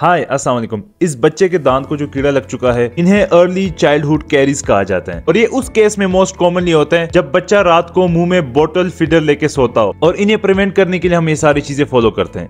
हाय अस्सलाम वालेकुम इस बच्चे के दांत को जो कीड़ा लग चुका है इन्हें अर्ली चाइल्डहुड कैरीज कहा जाता है और ये उस केस में मोस्ट कॉमनली होता है जब बच्चा रात को मुंह में बोतल फिडर लेके सोता हो और इन्हें प्रिवेंट करने के लिए हम ये सारी चीजें फॉलो करते हैं